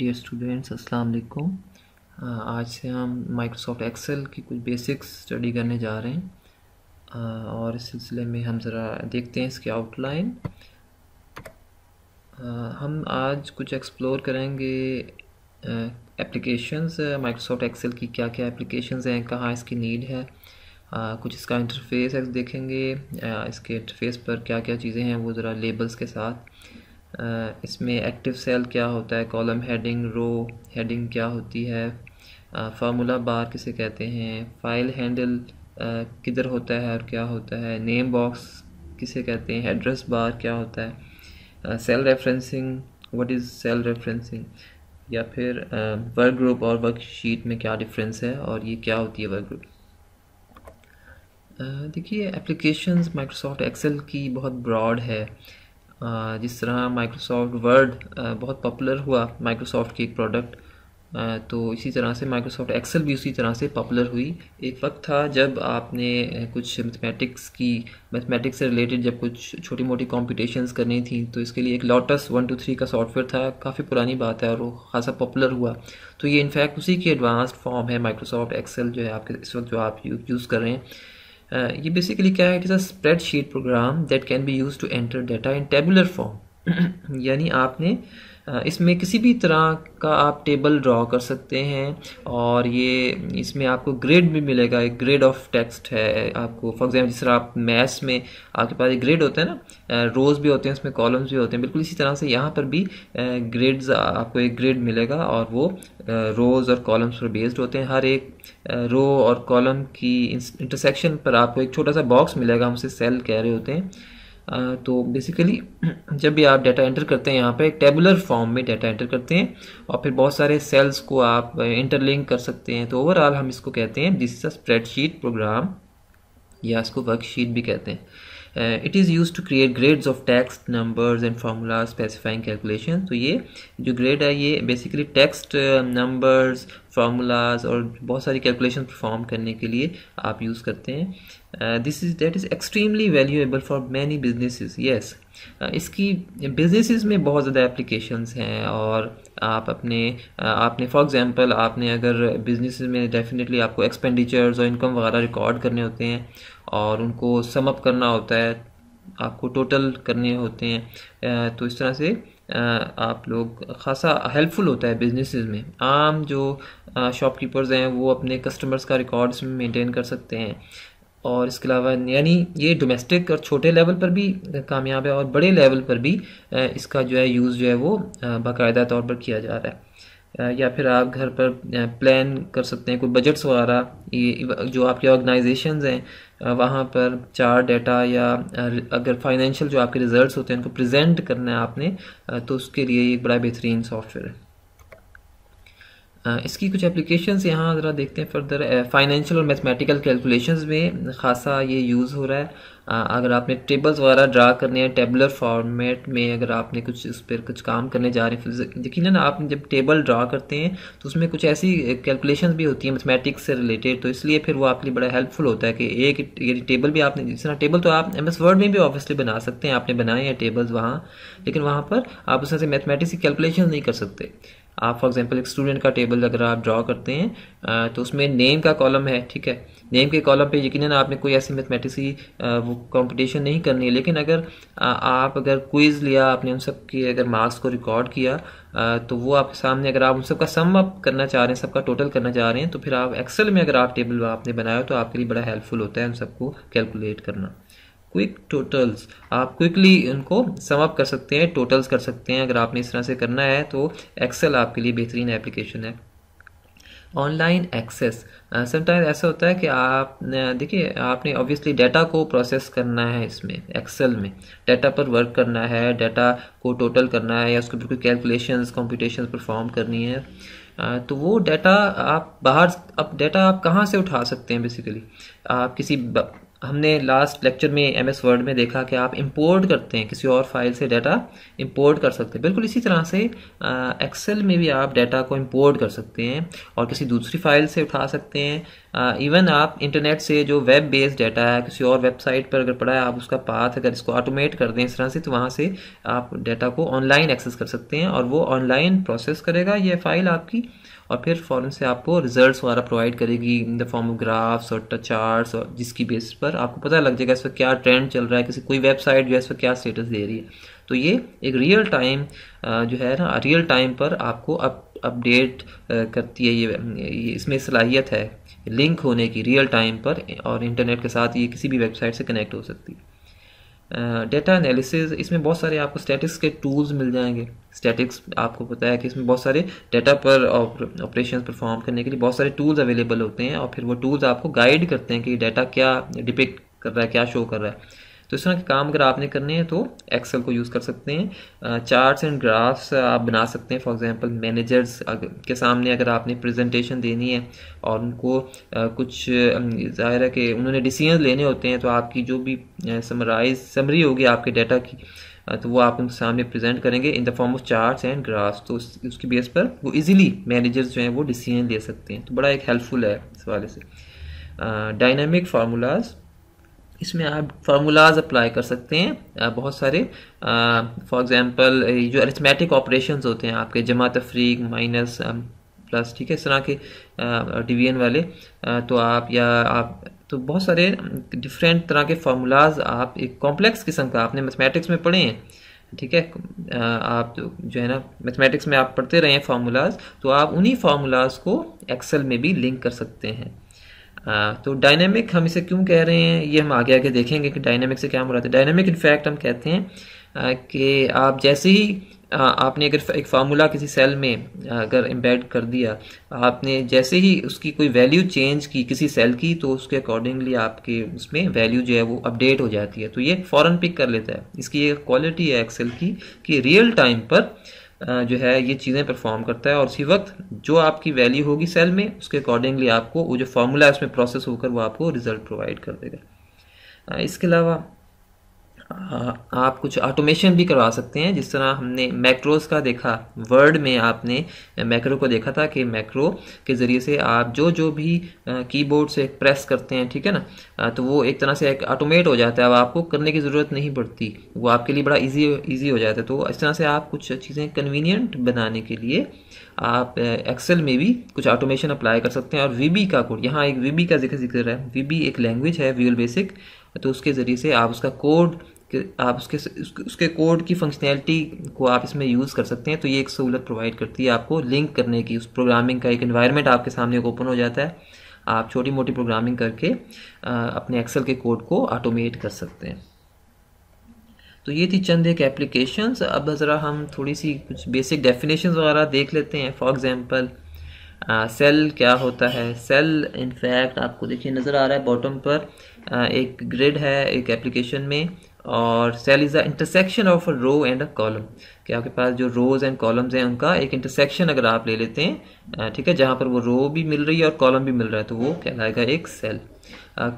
Dear students अस्सलाम वालेकुम आज से हम माइक्रोसॉफ्ट एक्सेल की कुछ बेसिक्स स्टडी करने जा रहे हैं uh, और इस सिलसिले में हम ज़रा देखते हैं इसकी आउटलाइन uh, हम आज कुछ एक्सप्लोर करेंगे एप्लीकेशंस माइक्रोसॉफ्ट एक्सेल की क्या क्या एप्लीकेशंस हैं कहाँ इसकी नीड है आ, uh, कुछ इसका इंटरफेस देखेंगे आ, इसके इंटरफेस पर क्या क्या चीज़ें हैं वो ज़रा लेबल्स के साथ इसमें एक्टिव सेल क्या होता है कॉलम हेडिंग रो हेडिंग क्या होती है फार्मूला बार किसे कहते हैं फाइल हैंडल किधर होता है और क्या होता है नेम बॉक्स किसे कहते हैं एड्रेस बार क्या होता है cell referencing what is cell referencing या फिर वर्क ग्रुप और वर्क शीट में क्या डिफरेंस है और ये क्या होती है वर्क ग्रुप देखिए एप्लीकेशंस माइक्रोसॉफ्ट एक्सेल की बहुत ब्रॉड है जिस तरह माइक्रोसॉफ्ट वर्ड बहुत पॉपुलर हुआ माइक्रोसॉफ्ट की एक प्रोडक्ट तो इसी तरह से माइक्रोसॉफ्ट एक्सेल भी उसी तरह से पॉपुलर हुई एक वक्त था जब आपने कुछ मैथमेटिक्स की मैथमेटिक्स से रिलेटेड जब कुछ छोटी मोटी कॉम्पिटिशन्स करनी थी तो इसके लिए एक लॉटस वन टू थ्री का सॉफ्टवेयर था काफ़ी पुरानी बात है और वो खासा पॉपुलर हुआ तो ये इनफैक्ट उसी की एडवांस्ड फॉर्म है माइक्रोसॉफ्ट एक्सेल जो है आपके इस वक्त जो आप यूज़ कर रहे हैं Uh, ये बेसिकली क्या है it is a spread sheet program that can be use to enter data in tabular form यानी आपने इसमें किसी भी तरह का आप टेबल ड्रॉ कर सकते हैं और ये इसमें आपको ग्रेड भी मिलेगा एक ग्रेड ऑफ टेक्स्ट है आपको फॉर एग्जाम्पल जिस तरह आप मैथ्स में आपके पास एक ग्रेड होता है ना रोज़ भी होते हैं उसमें कॉलम्स भी होते हैं बिल्कुल इसी तरह से यहाँ पर भी ग्रेड्स आपको एक ग्रेड मिलेगा और वो रोज़ और कॉलम्स पर बेस्ड होते हैं हर एक रो और कॉलम की इंटरसेक्शन पर आपको एक छोटा सा बॉक्स मिलेगा हम उसे सेल कह रहे होते हैं तो बेसिकली जब भी आप डाटा एंटर करते हैं यहाँ पे एक टेबुलर फॉर्म में डाटा एंटर करते हैं और फिर बहुत सारे सेल्स को आप इंटरलिंक कर सकते हैं तो ओवरऑल हम इसको कहते हैं this is a spreadsheet program या इसको वर्कशीट भी कहते हैं uh, it is used to create grades of text numbers and formulas specifying calculations तो ये जो grade है ये basically text numbers formulas और बहुत सारी calculations perform करने के लिए आप use करते हैं uh, this is that is extremely valuable for many businesses yes इसकी बिजनेसेस में बहुत ज़्यादा एप्लीकेशंस हैं और आप अपने आपने फॉर एग्ज़ाम्पल आपने अगर बिजनेस में डेफिनेटली आपको एक्सपेंडिचर्स और इनकम वगैरह रिकॉर्ड करने होते हैं और उनको समअप करना होता है आपको टोटल करने होते हैं तो इस तरह से आप लोग खासा हेल्पफुल होता है बिजनेसेस में आम जो शॉपकीपर्स हैं वो अपने कस्टमर्स का रिकॉर्ड्स में मेंटेन कर सकते हैं और इसके अलावा यानी ये डोमेस्टिक और छोटे लेवल पर भी कामयाब है और बड़े लेवल पर भी इसका जो है यूज़ जो है वो बाकायदा तौर पर किया जा रहा है या फिर आप घर पर प्लान कर सकते हैं कोई बजट्स वगैरह ये जो आपके ऑर्गेनाइजेशन हैं वहाँ पर चार डेटा या अगर फाइनेंशियल जो आपके रिजल्ट्स होते हैं उनको प्रेजेंट करना है आपने तो उसके लिए एक बड़ा बेहतरीन सॉफ्टवेयर है इसकी कुछ एप्लीकेशन यहाँ ज़रा देखते हैं फर्दर फाइनेंशियल और मैथमेटिकल कैलकुलेशंस में खासा ये यूज़ हो रहा है अगर आपने टेबल्स वगैरह ड्रा करने हैं टेबलर फॉर्मेट में अगर आपने कुछ उस पर कुछ काम करने जा रहे हैं यकीन आप जब टेबल ड्रा करते हैं तो उसमें कुछ ऐसी कैलकुलेशन भी होती हैं मैथमेटिक्स से रिलेटेड तो इसलिए फिर वो आपके लिए बड़ा हेल्पफुल होता है कि एक ये टेबल भी आपने जिस तरह टेबल तो आप एम एस वर्ड में भी ऑब्वियसली बना सकते हैं आपने बनाए हैं टेबल्स वहाँ लेकिन वहाँ पर आप उसमें से मैथमेटिक्स की कैलकुलेशन नहीं कर सकते आप फॉर एग्जांपल एक स्टूडेंट का टेबल अगर आप ड्रॉ करते हैं तो उसमें नेम का कॉलम है ठीक है नेम के कॉलम पे यकीनन आपने कोई ऐसी मैथमेटिक्सी वो कंपटीशन नहीं करनी है लेकिन अगर आप अगर क्विज़ लिया आपने उन सब के अगर मार्क्स को रिकॉर्ड किया तो वो आपके सामने अगर आप उन सबका सम अप करना चाह रहे हैं सबका टोटल करना चाह रहे हैं तो फिर आप एक्सेल में अगर आप टेबल आपने बनाया तो आपके लिए बड़ा हेल्पफुल होता है उन सबको कैलकुलेट करना क्विक टोटल्स आप क्विकली उनको समअप कर सकते हैं टोटल्स कर सकते हैं अगर आपने इस तरह से करना है तो एक्सेल आपके लिए बेहतरीन एप्लीकेशन है ऑनलाइन एक्सेस समटाइम ऐसा होता है कि आप देखिए आपने ऑब्वियसली डाटा को प्रोसेस करना है इसमें एक्सेल में डाटा पर वर्क करना है डाटा को टोटल करना है या उसके बिल्कुल कैलकुलेशंस कॉम्पिटिशन परफॉर्म करनी है तो वो डाटा आप बाहर अब डाटा आप कहाँ से उठा सकते हैं बेसिकली आप किसी हमने लास्ट लेक्चर में एम एस वर्ड में देखा कि आप इंपोर्ट करते हैं किसी और फाइल से डाटा इंपोर्ट कर सकते हैं बिल्कुल इसी तरह से एक्सेल में भी आप डाटा को इंपोर्ट कर सकते हैं और किसी दूसरी फाइल से उठा सकते हैं इवन आप इंटरनेट से जो वेब बेस्ड डाटा है किसी और वेबसाइट पर अगर पड़ा है आप उसका पाथ अगर इसको ऑटोमेट कर दें इस तरह से तो वहाँ से आप डाटा को ऑनलाइन एक्सेस कर सकते हैं और वो ऑनलाइन प्रोसेस करेगा ये फाइल आपकी और फिर फ़ौरन से आपको रिजल्ट्स वगैरह प्रोवाइड करेगी in the form of graphs और चार्ट और जिसकी बेस पर आपको पता लग जाएगा इस पर क्या ट्रेंड चल रहा है किसी कोई वेबसाइट जो है इस पर क्या स्टेटस दे रही है तो ये एक रियल टाइम जो है ना रियल टाइम पर आपको अप अपडेट करती है ये, ये इसमें सलाहियत है लिंक होने की रियल टाइम पर और इंटरनेट के साथ ये किसी भी वेबसाइट से कनेक्ट हो सकती है डेटा एनालिसिस इसमें बहुत सारे आपको स्टैटिक्स के टूल्स मिल जाएंगे स्टैटिक्स आपको पता है कि इसमें बहुत सारे डेटा पर ऑपरेशन परफॉर्म करने के लिए बहुत सारे टूल्स अवेलेबल होते हैं और फिर वो टूल्स आपको गाइड करते हैं कि डेटा क्या डिपिक्ट कर रहा है क्या शो कर रहा है तो इस तरह के काम अगर आपने करने हैं तो एक्सेल को यूज़ कर सकते हैं चार्ट्स एंड ग्राफ्स आप बना सकते हैं फॉर एग्जांपल मैनेजर्स के सामने अगर आपने प्रेजेंटेशन देनी है और उनको कुछ ज़ाहिर है कि उन्होंने डिसीजन लेने होते हैं तो आपकी जो भी समराइज समरी होगी आपके डाटा की तो वो आप उनके सामने प्रेजेंट करेंगे in the form of charts and graphs तो उस, उसकी बेस पर वो इजीली मैनेजर्स जो हैं वो डिसीजन ले सकते हैं तो बड़ा एक हेल्पफुल है इस वाले से डायनामिक फार्मूलाज़ इसमें आप फार्मूलाज अप्लाई कर सकते हैं बहुत सारे फॉर एग्ज़ाम्पल जो अरिथमेटिक ऑपरेशन होते हैं आपके जमा तफरीक माइनस प्लस ठीक है इस तरह के डिवीजन वाले आ, तो आप या आप तो बहुत सारे डिफरेंट तरह के फार्मूलाज आप एक कॉम्प्लेक्स किस्म का आपने मैथमेटिक्स में पढ़े हैं ठीक है आप तो जो है ना मैथमेटिक्स में आप पढ़ते रहे हैं फार्मूलाज तो आप उन्हीं फार्मूलाज को एक्सेल में भी लिंक कर सकते हैं हाँ, तो डायनेमिक हम इसे क्यों कह रहे हैं ये हम आगे आगे देखेंगे कि डायनेमिक से क्या मुराद है डायनेमिक इनफैक्ट हम कहते हैं कि आप जैसे ही आपने अगर एक फार्मूला किसी सेल में अगर एम्बेड कर दिया आपने जैसे ही उसकी कोई वैल्यू चेंज की किसी सेल की तो उसके अकॉर्डिंगली आपके उसमें वैल्यू जो है वो अपडेट हो जाती है तो ये फ़ौरन पिक कर लेता है इसकी ये क्वालिटी है एक्सेल की कि रियल टाइम पर जो है ये चीज़ें परफॉर्म करता है और उसी वक्त जो आपकी वैल्यू होगी सेल में उसके अकॉर्डिंगली आपको वो जो फार्मूला है उसमें प्रोसेस होकर वो आपको रिजल्ट प्रोवाइड कर देगा इसके अलावा आप कुछ ऑटोमेशन भी करवा सकते हैं जिस तरह हमने मैक्रोज का देखा वर्ड में आपने मैक्रो को देखा था कि मैक्रो के ज़रिए से आप जो जो भी कीबोर्ड से प्रेस करते हैं ठीक है ना तो वो एक तरह से एक ऑटोमेट हो जाता है अब आपको करने की ज़रूरत नहीं पड़ती वो आपके लिए बड़ा इजी इजी हो जाता है तो इस तरह से आप कुछ चीज़ें कन्वीनियंट बनाने के लिए आप एक्सेल में भी कुछ ऑटोमेशन अप्लाई कर सकते हैं और वी का कोड यहाँ एक वी का जिक्र जिक्र है वी एक लैंग्वेज है व्यूल बेसिक तो उसके ज़रिए से आप उसका कोड कि आप उसके उसके कोड की फंक्शनैलिटी को आप इसमें यूज़ कर सकते हैं तो ये एक सहूलत प्रोवाइड करती है आपको लिंक करने की उस प्रोग्रामिंग का एक इन्वायरमेंट आपके सामने ओपन हो जाता है आप छोटी मोटी प्रोग्रामिंग करके अपने एक्सेल के कोड को ऑटोमेट कर सकते हैं तो ये थी चंद एक एप्लीकेशंस अब ज़रा हम थोड़ी सी कुछ बेसिक डेफिनेशन वगैरह देख लेते हैं फॉर एग्ज़ाम्पल सेल क्या होता है सेल इनफैक्ट आपको देखिए नज़र आ रहा है बॉटम पर आ, एक ग्रिड है एक एप्लीकेशन में और cell is the intersection of a row and a column कि आपके पास जो रोज एंड कॉलम्स हैं उनका एक इंटरसेक्शन अगर आप ले लेते हैं ठीक है जहाँ पर वो रो भी मिल रही है और कॉलम भी मिल रहा है तो वो कहलाएगा एक सेल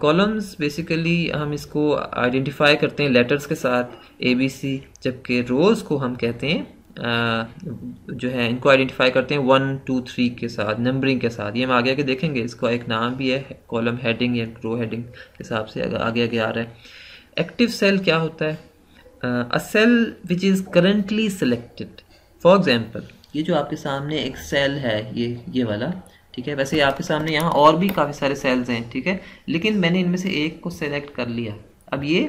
कॉलम्स बेसिकली हम इसको आइडेंटिफाई करते हैं लेटर्स के साथ ए बी सी जबकि रोज़ को हम कहते हैं uh, जो है इनको आइडेंटिफाई करते हैं वन टू थ्री के साथ नंबरिंग के साथ ये हम आगे आगे देखेंगे इसका एक नाम भी है कॉलम हेडिंग या रो हेडिंग के हिसाब से आगे आगे आ रहा है एक्टिव सेल क्या होता है a cell which is currently selected for example ये जो आपके सामने एक सेल है ये ये वाला ठीक है वैसे आपके सामने यहाँ और भी काफ़ी सारे सेल्स हैं ठीक है लेकिन मैंने इनमें से एक को सेलेक्ट कर लिया अब ये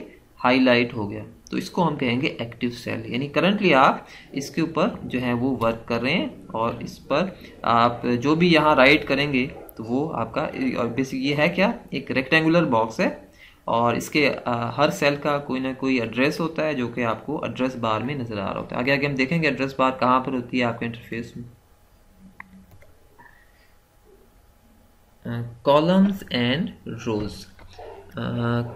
हाईलाइट हो गया तो इसको हम कहेंगे एक्टिव सेल यानी करंटली आप इसके ऊपर जो है वो वर्क कर रहे हैं और इस पर आप जो भी यहाँ राइट करेंगे तो वो आपका और बेसिक ये है क्या एक रेक्टेंगुलर बॉक्स है और इसके हर सेल का कोई ना कोई एड्रेस होता है जो कि आपको एड्रेस बार में नज़र आ रहा होता है आगे आगे हम देखेंगे एड्रेस बार कहाँ पर होती है आपके इंटरफेस में कॉलम्स एंड रोज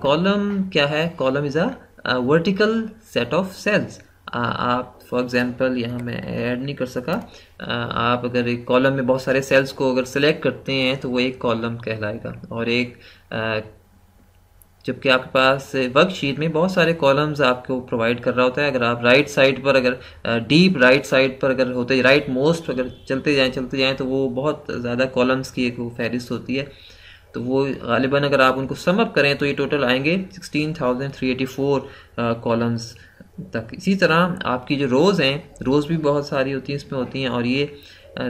कॉलम क्या है column is a vertical set of cells आप फॉर एग्ज़ाम्पल यहाँ मैं ऐड नहीं कर सका uh, आप अगर एक कॉलम में बहुत सारे सेल्स को अगर सेलेक्ट करते हैं तो वो एक कॉलम कहलाएगा और एक जबकि आपके पास वर्कशीट में बहुत सारे कॉलम्स आपको प्रोवाइड कर रहा होता है अगर आप राइट साइड पर अगर डीप राइट साइड पर अगर होते राइट मोस्ट अगर चलते जाएँ चलते जाएँ तो वो बहुत ज़्यादा कॉलम्स की एक फहरिस्त होती है तो वो गालिबा अगर आप उनको समअप करें तो ये टोटल आएंगे 16,384 कॉलम्स तक इसी तरह आपकी जो रोज़ हैं रोज़ भी बहुत सारी होती हैं इसमें होती हैं और ये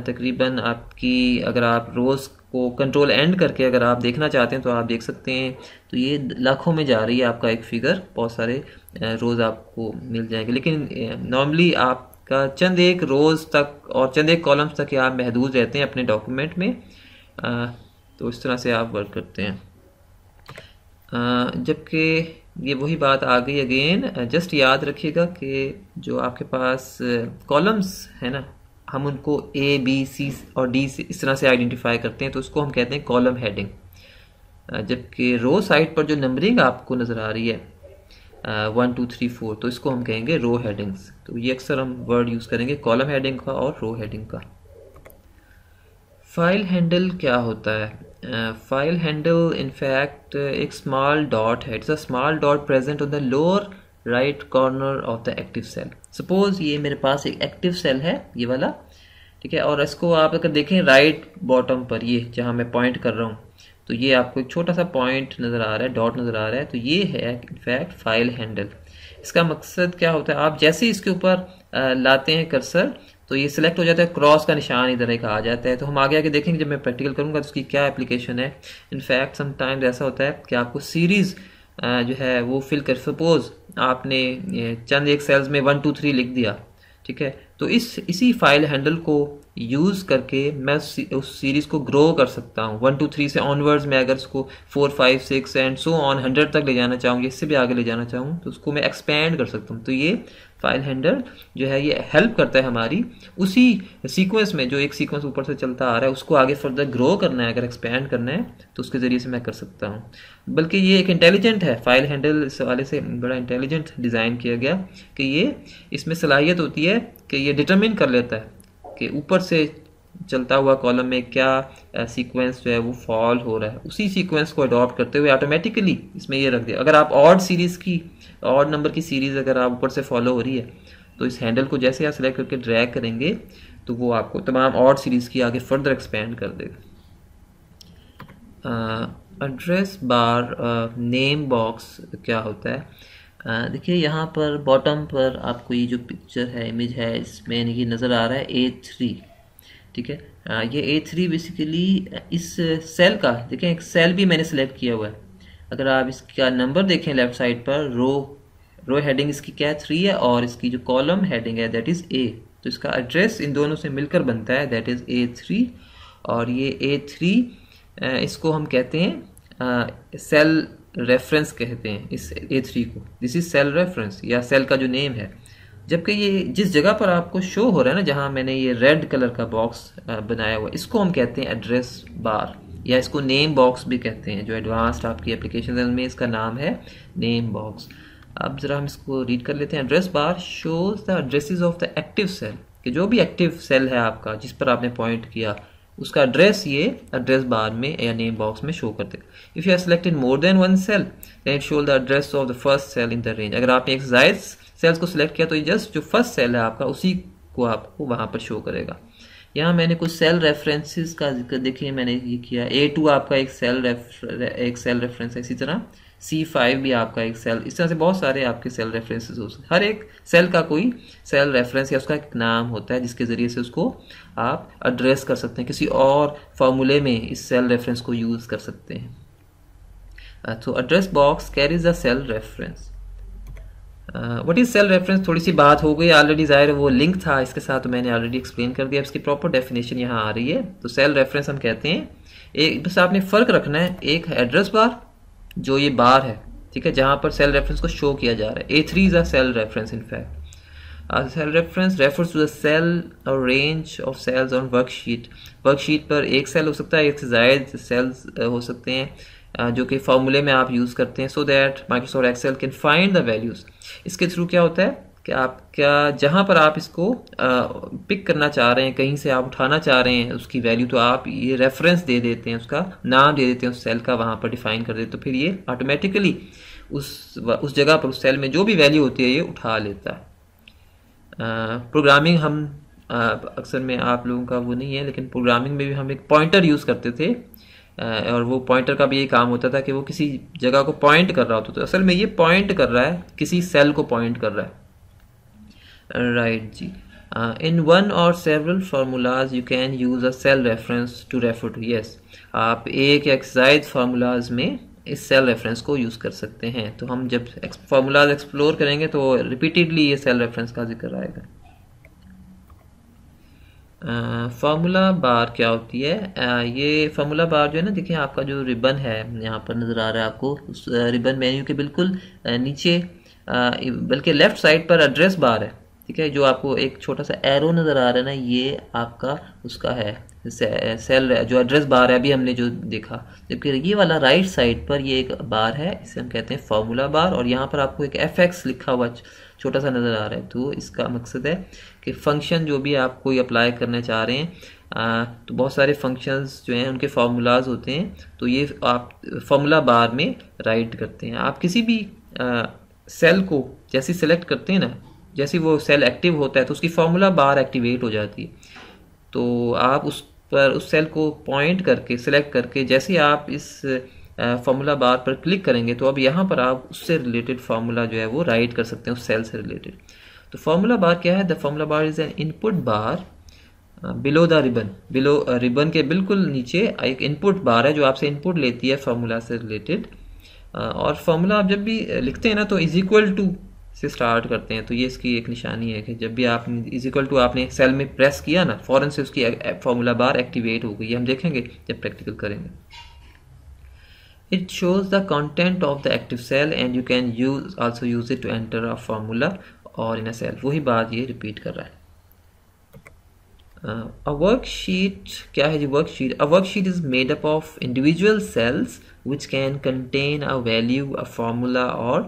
तकरीबन आपकी अगर आप रोज़ को कंट्रोल एंड करके अगर आप देखना चाहते हैं तो आप देख सकते हैं तो ये लाखों में जा रही है आपका एक फिगर बहुत सारे रोज़ आपको मिल जाएंगे लेकिन नॉर्मली आपका चंद एक रोज़ तक और चंद एक कॉलम्स तक आप महदूद रहते हैं अपने डॉक्यूमेंट में आ, तो इस तरह से आप वर्क करते हैं जबकि ये वही बात आ गई अगेन जस्ट याद रखिएगा कि जो आपके पास कॉलम्स है ना हम उनको ए बी सी और डी से इस तरह से आइडेंटिफाई करते हैं तो उसको हम कहते हैं कॉलम हेडिंग जबकि रो साइड पर जो नंबरिंग आपको नज़र आ रही है वन टू थ्री फोर तो इसको हम कहेंगे रो हेडिंग्स तो ये अक्सर हम वर्ड यूज़ करेंगे कॉलम हेडिंग का और रो हेडिंग का फाइल हैंडल क्या होता है फाइल हैंडल इनफैक्ट एक स्मॉल डॉट है it's a small dot present on the lower right corner of the active cell suppose ये मेरे पास एक एक्टिव सेल है ये वाला ठीक है और इसको आप अगर देखें राइट बॉटम पर ये जहाँ मैं पॉइंट कर रहा हूँ तो ये आपको एक छोटा सा पॉइंट नज़र आ रहा है डॉट नज़र आ रहा है तो ये है इनफैक्ट फाइल हैंडल इसका मकसद क्या होता है आप जैसे ही इसके ऊपर लाते हैं कर्सर तो ये सिलेक्ट हो जाता है क्रॉस का निशान इधर एक आ जाता है तो हम आगे आगे देखेंगे जब मैं प्रैक्टिकल करूँगा तो उसकी क्या एप्लीकेशन है इनफैक्ट समटाइम्स ऐसा होता है कि आपको सीरीज़ जो है वो फिल कर सपोज़ आपने चंद एक सेल्स में वन टू थ्री लिख दिया ठीक है तो इस इसी फाइल हैंडल को यूज़ करके मैं उस सीरीज़ को ग्रो कर सकता हूँ वन टू थ्री से ऑनवर्ड्स मैं अगर उसको four five six and so on hundred तक ले जाना चाहूँ इससे भी आगे ले जाना चाहूँ तो उसको मैं एक्सपेंड कर सकता हूँ तो ये फाइल हैंडल जो है ये हेल्प करता है हमारी उसी सीक्वेंस में जो एक सीक्वेंस ऊपर से चलता आ रहा है उसको आगे फर्दर ग्रो करना है अगर एक्सपेंड करना है तो उसके ज़रिए से मैं कर सकता हूँ बल्कि ये एक इंटेलिजेंट है फाइल हैंडल इस वाले से बड़ा इंटेलिजेंट डिज़ाइन किया गया कि ये इसमें सलाहियत होती है कि ये डिटर्मिन कर लेता है कि ऊपर से चलता हुआ कॉलम में क्या सीक्वेंस जो है वो फॉल हो रहा है उसी सीक्वेंस को अडॉप्ट करते हुए ऑटोमेटिकली इसमें ये रख दिया अगर आप ऑड सीरीज़ की ऑड नंबर की सीरीज़ अगर आप ऊपर से फॉलो हो रही है तो इस हैंडल को जैसे आप सेलेक्ट करके ड्रैग करेंगे तो वो आपको तमाम ऑड सीरीज़ की आगे फर्दर एक्सपेंड कर देगा एड्रेस बार नेम बॉक्स क्या होता है देखिए यहाँ पर बॉटम पर आपको ये जो पिक्चर है इमेज है इसमें नज़र आ रहा है ए थ्री ठीक है ये ए थ्री बेसिकली इस सेल uh, का देखें एक सेल भी मैंने सेलेक्ट किया हुआ है अगर आप इसका नंबर देखें लेफ्ट साइड पर रो रो हेडिंग इसकी क्या है थ्री है और इसकी जो कॉलम हेडिंग है दैट इज़ ए तो इसका एड्रेस इन दोनों से मिलकर बनता है दैट इज़ ए थ्री और ये ए थ्री uh, इसको हम कहते हैं सेल uh, रेफरेंस कहते हैं इस ए थ्री को दिस इज़ सेल रेफरेंस या सेल का जो नेम है जबकि ये जिस जगह पर आपको शो हो रहा है ना जहाँ मैंने ये रेड कलर का बॉक्स बनाया हुआ इसको हम कहते हैं एड्रेस बार या इसको नेम बॉक्स भी कहते हैं जो एडवांस्ड आपकी एप्लीकेशन में इसका नाम है नेम बॉक्स अब ज़रा हम इसको रीड कर लेते हैं address bar shows the address of the active cell कि जो भी एक्टिव सेल है आपका जिस पर आपने पॉइंट किया उसका एड्रेस ये एड्रेस बार में या नेम बॉक्स में शो कर देगा if you are selected more than one cell then it show the address of the first cell in the range अगर आपने एक्सरसाइज सेल्स को सिलेक्ट किया तो ये जस्ट जो फर्स्ट सेल है आपका उसी को आपको वहाँ पर शो करेगा यहाँ मैंने कुछ सेल रेफरेंसेस का जिक्र देखिए मैंने ये किया ए टू आपका एक सेल रेफर एक सेल रेफरेंस है इसी तरह सी फाइव भी आपका एक सेल इस तरह से बहुत सारे आपके सेल रेफरेंसेस हो सकते हर एक सेल का कोई सेल रेफरेंस या उसका एक नाम होता है जिसके ज़रिए से उसको आप एड्रेस कर सकते हैं किसी और फॉर्मूले में इस सेल रेफरेंस को यूज़ कर सकते हैं तो address box carries the cell reference what is cell reference थोड़ी सी बात हो गई ऑलरेडी ज़ाहिर वो लिंक था इसके साथ मैंने ऑलरेडी एक्सप्लेन कर दिया इसकी प्रॉपर डेफिनेशन यहाँ आ रही है तो सेल रेफरेंस हम कहते हैं एक बस आपने फ़र्क रखना है एक एड्रेस बार जो ये बार है ठीक है जहाँ पर सेल रेफरेंस को शो किया जा रहा है A three is a cell reference in fact cell reference refers to the cell और range of cells on worksheet worksheet पर एक सेल हो सकता है एक से जायद सेल्स uh, हो सकते हैं Uh, जो कि फार्मूले में आप यूज़ करते हैं so that Microsoft Excel can find the values इसके थ्रू क्या होता है कि आप क्या जहाँ पर आप इसको पिक uh, करना चाह रहे हैं कहीं से आप उठाना चाह रहे हैं उसकी वैल्यू तो आप ये रेफरेंस दे देते हैं उसका नाम दे देते हैं उस सेल का वहाँ पर डिफाइन कर देते तो फिर ये ऑटोमेटिकली उस उस जगह पर उस सेल में जो भी वैल्यू होती है ये उठा लेता है प्रोग्रामिंग uh, हम अक्सर में आप लोगों का वो नहीं है लेकिन प्रोग्रामिंग में भी हम एक पॉइंटर यूज़ करते थे और वो पॉइंटर का भी ये काम होता था कि वो किसी जगह को पॉइंट कर रहा होता था असल में ये पॉइंट कर रहा है किसी सेल को पॉइंट कर रहा है राइट जी इन वन और several formulas you can use a cell reference to refer to yes आप एक एक्साइज फार्मूलाज में इस सेल रेफरेंस को यूज़ कर सकते हैं तो हम जब फार्मूलाज एक्सप्लोर करेंगे तो रिपीटेडली ये सेल रेफरेंस का जिक्र आएगा फार्मूला बार क्या होती है आ, ये फार्मूला बार जो है ना देखिए आपका जो रिबन है यहाँ पर नज़र आ रहा है आपको उस रिबन मेन्यू के बिल्कुल नीचे बल्कि लेफ़्ट साइड पर एड्रेस बार है ठीक है जो आपको एक छोटा सा एरो नज़र आ रहा है ना ये आपका उसका है से, सेल जो एड्रेस बार है अभी हमने जो देखा जबकि ये वाला राइट साइड पर ये एक बार है इसे हम कहते हैं फार्मूला बार और यहाँ पर आपको एक एफ लिखा हुआ छोटा सा नज़र आ रहा है तो इसका मकसद है कि फंक्शन जो भी आप कोई अप्लाई करना चाह रहे हैं आ, तो बहुत सारे फंक्शंस जो हैं उनके फार्मूलाज होते हैं तो ये आप फार्मूला बार में राइट करते हैं आप किसी भी आ, सेल को जैसे सेलेक्ट करते हैं ना जैसे वो सेल एक्टिव होता है तो उसकी फार्मूला बार एक्टिवेट हो जाती है तो आप उस पर उस सेल को पॉइंट करके सेलेक्ट करके जैसे आप इस फार्मूला बार पर क्लिक करेंगे तो अब यहाँ पर आप उससे रिलेटेड फार्मूला जो है वो राइट कर सकते हैं उस सेल से रिलेटेड तो फार्मूला बार क्या है the formula bar is an input bar below the ribbon below ribbon के बिल्कुल नीचे uh, एक इनपुट बार है जो आपसे इनपुट लेती है फार्मूला से रिलेटेड uh, और फार्मूला आप जब भी uh, लिखते हैं ना तो इज इक्वल टू से स्टार्ट करते हैं तो ये इसकी एक निशानी है कि जब भी आप इज इक्वल टू आपने सेल में प्रेस किया ना फॉरन से उसकी फार्मूला बार एक्टिवेट हो गई हम देखेंगे जब प्रैक्टिकल करेंगे it shows the content of the active cell and you can use also use it to enter a formula और इन अ सेल वही बात ये रिपीट कर रहा है अ uh, वर्कशीट क्या है जी worksheet a worksheet is made up of individual cells which can contain a value a formula और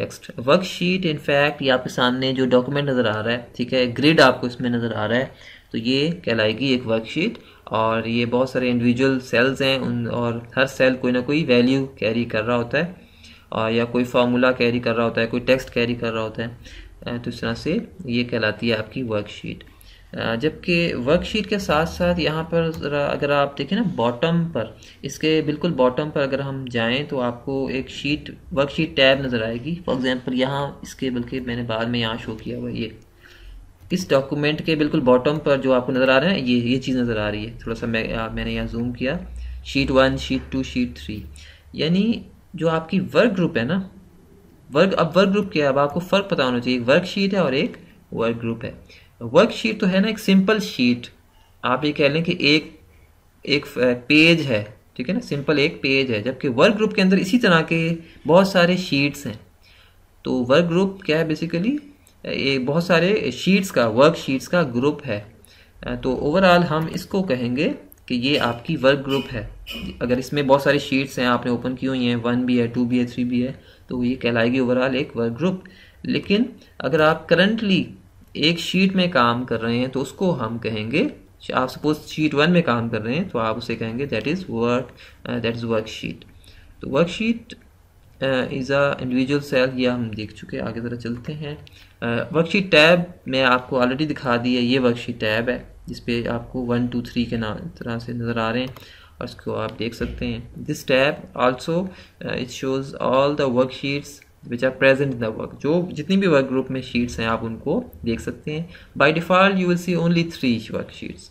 टेक्स्ट वर्कशीट इनफैक्ट ये आपके सामने जो डॉक्यूमेंट नज़र आ रहा है ठीक है ग्रिड आपको इसमें नज़र आ रहा है तो ये कहलाएगी एक वर्कशीट और ये बहुत सारे इंडिविजुअल सेल्स हैं उन और हर सेल कोई ना कोई वैल्यू कैरी कर रहा होता है या कोई फार्मूला कैरी कर रहा होता है कोई टेक्स्ट कैरी कर रहा होता है तो इस तरह से ये कहलाती है आपकी वर्कशीट जबकि वर्कशीट के साथ साथ यहाँ पर अगर आप देखें ना बॉटम पर इसके बिल्कुल बॉटम पर अगर हम जाएं तो आपको एक शीट वर्कशीट टैब नज़र आएगी फॉर एग्ज़ाम्पल यहाँ इसके बल्कि मैंने बाद में यहाँ शो किया हुआ ये इस डॉक्यूमेंट के बिल्कुल बॉटम पर जो आपको नज़र आ रहा है ये ये चीज़ नज़र आ रही है थोड़ा सा मैं मैंने यहाँ जूम किया sheet one sheet two sheet three यानी जो आपकी वर्क ग्रुप है ना वर्क अब वर्क ग्रुप क्या है अब आपको फ़र्क पता होना चाहिए एक वर्कशीट है और एक वर्क ग्रुप है वर्कशीट तो है ना एक सिंपल शीट आप ये कह लें कि एक एक पेज है ठीक है ना सिंपल एक पेज है जबकि वर्क ग्रुप के अंदर इसी तरह के बहुत सारे शीट्स हैं तो वर्क ग्रुप क्या है बेसिकली बहुत सारे शीट्स का वर्कशीट्स का ग्रुप है तो ओवरऑल हम इसको कहेंगे कि ये आपकी वर्क ग्रुप है अगर इसमें बहुत सारी शीट्स हैं आपने ओपन की हुई हैं वन भी है टू भी है थ्री भी है तो ये कहलाएगी ओवरऑल एक वर्क ग्रुप लेकिन अगर आप करंटली एक शीट में काम कर रहे हैं तो उसको हम कहेंगे आप सपोज शीट वन में काम कर रहे हैं तो आप उसे कहेंगे that is work that is work sheet तो work sheet is a individual cell ये हम देख चुके हैं आगे ज़रा चलते हैं वर्कशीट uh, टैब में आपको ऑलरेडी दिखा दी है ये वर्कशीट टैब है जिस पे आपको वन टू थ्री के नाम तरह से नज़र आ रहे हैं और इसको आप देख सकते हैं this tab also it shows all the worksheets which are present in the work जो जितनी भी वर्क ग्रुप में शीट्स हैं आप उनको देख सकते हैं by default you will see only three worksheets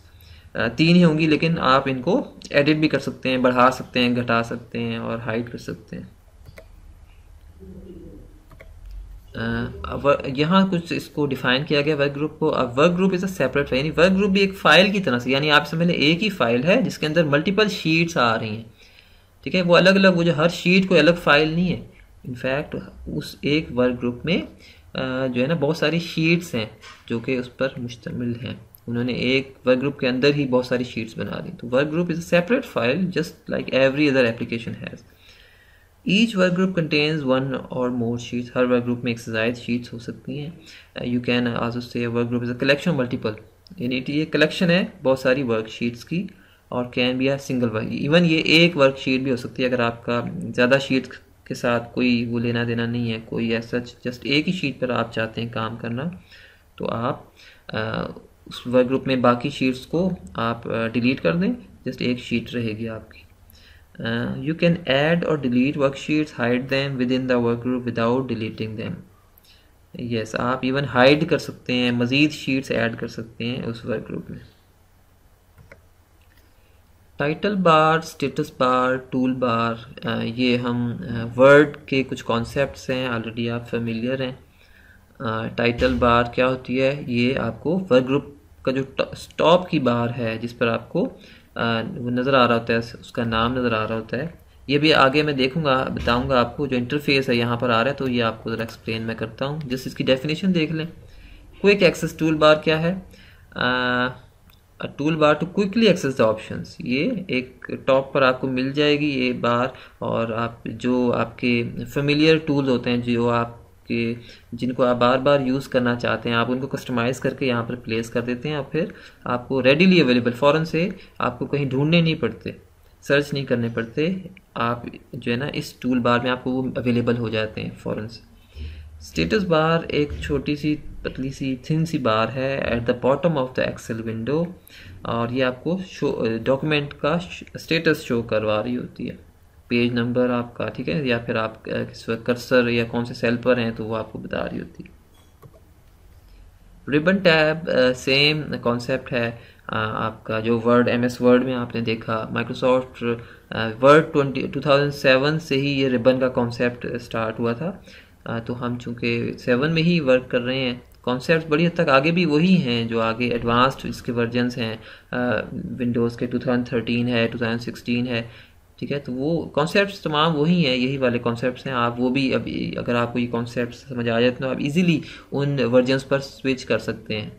तीन ही होंगी लेकिन आप इनको एडिट भी कर सकते हैं बढ़ा सकते हैं घटा सकते हैं और हाइड कर सकते हैं यहाँ कुछ इसको डिफाइन किया गया वर्क ग्रुप को अब work group is a separate यानी वर्क ग्रुप भी एक फ़ाइल की तरह से यानी आप समझ लें एक ही फाइल है जिसके अंदर मल्टीपल शीट्स आ रही हैं ठीक है वो अलग अलग वो जो हर शीट कोई अलग फाइल नहीं है इनफैक्ट उस एक वर्क ग्रुप में जो है ना बहुत सारी शीट्स हैं जो कि उस पर मुश्तमिल हैं उन्होंने एक वर्क ग्रुप के अंदर ही बहुत सारी शीट्स बना दी तो work group is a separate file just like every other application has each work group contains one और मोर शीट्स हर वर्क ग्रुप में एक से जायद शीट्स हो सकती हैं यू कैन आज से work group is a collection multiple यानी ये कलेक्शन है बहुत सारी वर्कशीट्स की और कैन बी है सिंगल वर्क इवन ये एक वर्क शीट भी हो सकती है अगर आपका ज़्यादा शीट के साथ कोई वो लेना देना नहीं है कोई ऐसा जस्ट एक ही शीट पर आप चाहते हैं काम करना तो आप uh, उस वर्क ग्रुप में बाकी शीट्स को आप डिलीट uh, कर दें जस्ट एक शीट रहेगी आपकी Uh, you can add or delete worksheets, hide them within the workgroup without deleting them. Yes, आप even hide कर सकते हैं मज़ीद sheets add कर सकते हैं उस workgroup में title bar status bar tool bar ये हम वर्ड के कुछ कॉन्सेप्ट्स हैं ऑलरेडी आप फेमिलियर हैं टाइटल बार क्या होती है ये आपको वर्क ग्रुप का जो टॉप की बार है जिस पर आपको वो नज़र आ रहा होता है उसका नाम नज़र आ रहा होता है ये भी आगे मैं देखूंगा बताऊंगा आपको जो इंटरफेस है यहाँ पर आ रहा है तो ये आपको ज़रा एक्सप्लेन मैं करता हूँ जस्ट इसकी डेफिनेशन देख लें क्विक एक्सेस टूल बार क्या है tool bar to quickly access the option ये एक टॉप पर आपको मिल जाएगी ये बार और आप जो आपके फेमिलियर टूल होते हैं जो आप कि जिनको आप बार बार यूज़ करना चाहते हैं आप उनको कस्टमाइज़ करके यहाँ पर प्लेस कर देते हैं और फिर आपको रेडीली अवेलेबल फ़ौर से आपको कहीं ढूंढने नहीं पड़ते सर्च नहीं करने पड़ते आप जो है ना इस टूल बार में आपको वो अवेलेबल हो जाते हैं फ़ौर से स्टेटस बार एक छोटी सी पतली सी थिन सी बार है at the bottom of the Excel window और ये आपको शो डॉक्यूमेंट का स्टेटस शो करवा रही होती है पेज नंबर आपका ठीक है या फिर आप किस कर्सर या कौन से सेल पर हैं तो वो आपको बता रही होती है रिबन टैब सेम कॉन्सेप्ट है uh, आपका जो वर्ड एम एस वर्ड में आपने देखा Microsoft Word twenty two thousand seven से ही ये रिबन का कॉन्सेप्ट स्टार्ट हुआ था uh, तो हम चूंकि सेवन में ही वर्क कर रहे हैं कॉन्सेप्ट बड़ी हद तक आगे भी वही हैं जो आगे एडवांस्ड इसके वर्जनस हैं विंडोज़ के थर्टीन है सिक्सटीन है ठीक है तो वो कॉन्सेप्ट तमाम वही हैं यही वाले कॉन्सेप्ट हैं आप वो भी अभी अगर आपको ये कॉन्सेप्ट समझ आ जाए तो आप इजीली उन वर्जन्स पर स्विच कर सकते हैं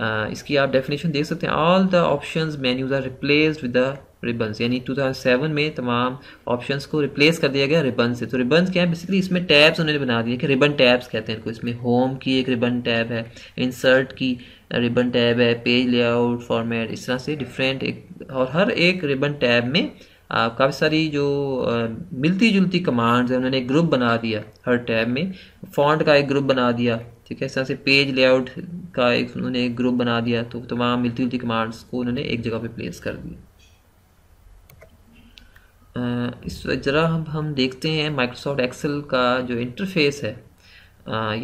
आ, इसकी आप डेफिनेशन देख सकते हैं all the option menus are replace with the ribbons यानी 2007 में तमाम ऑप्शंस को रिप्लेस कर दिया गया रिबन से तो रिबन क्या है बेसिकली इसमें टैब्स उन्होंने बना दिए कि रिबन टैब्स कहते हैं इनको इसमें होम की एक रिबन टैब है इंसर्ट की रिबन टैब है पेज लेआउट फॉर्मेट इस तरह से डिफरेंट एक और हर एक रिबन टैब में काफ़ी सारी जो मिलती जुलती कमांड्स हैं उन्होंने एक ग्रुप बना दिया हर टैब में फॉन्ट का एक ग्रुप बना दिया ठीक है इस तरह से पेज लेआउट का एक उन्होंने एक ग्रुप बना दिया तो तमाम मिलती जुलती कमांड्स को उन्होंने एक जगह पे प्लेस कर दिया इस ज़रा हम हम देखते हैं माइक्रोसॉफ्ट एक्सेल का जो इंटरफेस है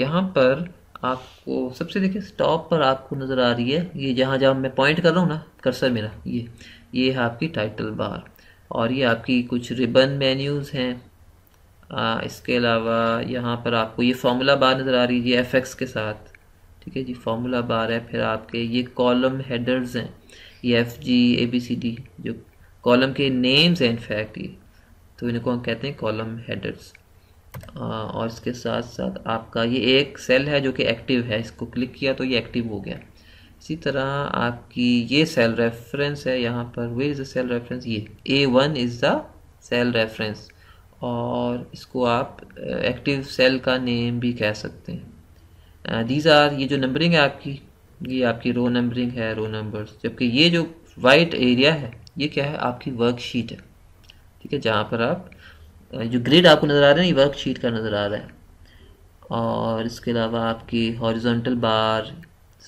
यहाँ पर आपको सबसे देखिए टॉप पर आपको नज़र आ रही है ये जहाँ जहाँ मैं पॉइंट कर रहा हूँ ना कर्सर मेरा ये ये है आपकी टाइटल बार और ये आपकी कुछ रिबन मेन्यूज़ हैं आ, इसके अलावा यहाँ पर आपको ये फार्मूला बार नज़र आ रही है एफ एक्स के साथ ठीक है जी फार्मूला बार है फिर आपके ये कॉलम हेडर्स हैं ये F G A B C D जो कॉलम के नेम्स हैं इनफैक्ट ये तो इनको हम कहते हैं कॉलम हेडर्स और इसके साथ साथ आपका ये एक सेल है जो कि एक्टिव है इसको क्लिक किया तो ये एक्टिव हो गया इसी तरह आपकी ये सेल रेफरेंस है यहाँ पर way is the cell reference ये A one is the cell reference और इसको आप एक्टिव uh, सेल का नेम भी कह सकते हैं दीज uh, आर ये जो नंबरिंग है आपकी ये आपकी रो नंबरिंग है रो नंबर्स जबकि ये जो वाइट एरिया है ये क्या है आपकी वर्कशीट है ठीक है जहाँ पर आप uh, जो ग्रिड आपको नज़र आ रहा है ये वर्कशीट का नज़र आ रहा है और इसके अलावा आपकी हॉरिजॉन्टल बार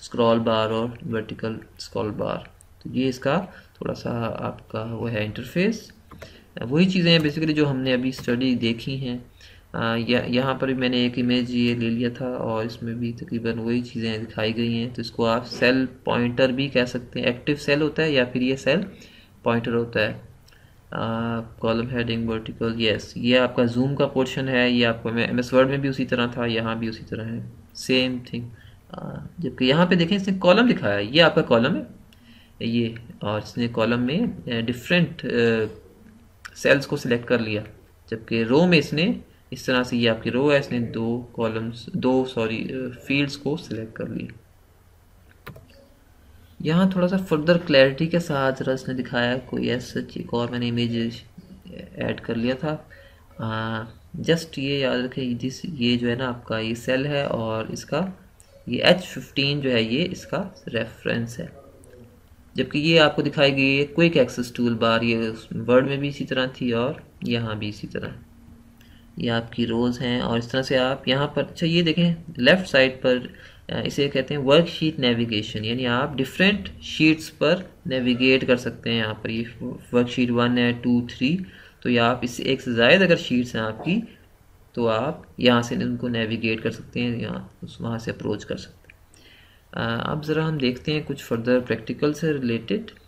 स्क्रॉल बार और वर्टिकल स्क्रॉल बार तो ये इसका थोड़ा सा आपका वो है इंटरफेस वही चीज़ें हैं बेसिकली जो हमने अभी स्टडी देखी हैं या यहाँ पर भी मैंने एक इमेज ये ले लिया था और इसमें भी तकरीबन वही चीज़ें दिखाई गई हैं तो इसको आप सेल पॉइंटर भी कह सकते हैं एक्टिव सेल होता है या फिर ये सेल पॉइंटर होता है कॉलम हेडिंग वर्टिकल यस ये आपका जूम का पोर्शन है ये आपको एम एस वर्ड में भी उसी तरह था यहाँ भी उसी तरह है सेम थिंग हाँ, जबकि यहाँ पे देखें इसने कॉलम लिखा है ये आपका कॉलम है ये और इसने कॉलम में डिफरेंट सेल्स को सिलेक्ट कर लिया जबकि रो में इसने इस तरह से ये आपकी रो है इसने दो कॉलम्स दो सॉरी फील्ड्स को सिलेक्ट कर लिया यहाँ थोड़ा सा फर्दर क्लैरिटी के साथ जरा इसने दिखाया कोई ऐसा एक और मैंने इमेज ऐड कर लिया था आ, हाँ, जस्ट ये याद रखें दिस ये जो है ना आपका ये सेल है और इसका ये एच फिफ्टीन जो है ये इसका रेफरेंस है जबकि ये आपको दिखाई गई है क्विक एक्सेस टूल बार ये वर्ड में भी इसी तरह थी और यहाँ भी इसी तरह ये आपकी रोज़ हैं और इस तरह से आप यहाँ पर अच्छा ये देखें लेफ़्ट साइड पर इसे कहते हैं वर्कशीट नेविगेशन यानी आप डिफरेंट शीट्स पर नेविगेट कर सकते हैं यहाँ पर ये वर्कशीट वन है टू थ्री तो ये आप इससे एक से ज़ायद अगर शीट्स हैं आपकी तो आप यहाँ से उनको नेविगेट कर सकते हैं यहाँ उस वहाँ से अप्रोच कर सकते हैं अब ज़रा हम देखते हैं कुछ फर्दर प्रैक्टिकल से रिलेटेड